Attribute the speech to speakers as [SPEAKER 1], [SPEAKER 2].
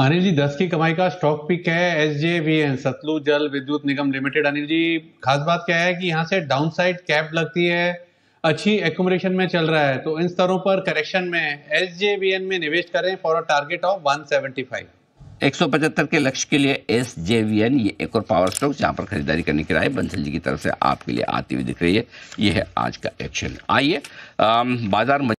[SPEAKER 1] अनिल जी दस की कमाई का स्टॉक पिक है S J V N Satluj Jal Vidyut निगम लिमिटेड अनिल जी खास बात क्या है कि यहाँ से डाउन साइड कैप लगती है अच्छी एकोमोडेशन में चल रहा है तो इन स्तरों पर करेक्शन में एस जे वी एन में निवेश करें for a target of one seventy five
[SPEAKER 2] एक सौ पचहत्तर के लक्ष्य के लिए एस जे वी एन ये एक और पावर स्टॉक जहाँ पर खरीदारी करने की राय बंसल जी की तरफ से आपके लिए आती हुई दिख रही है ये है आज का एक्शन आइए बाजार